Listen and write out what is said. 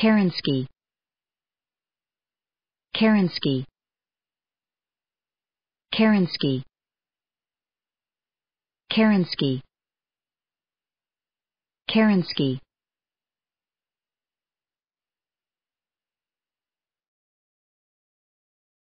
Kerensky Kerensky Kerensky Kerensky Kerensky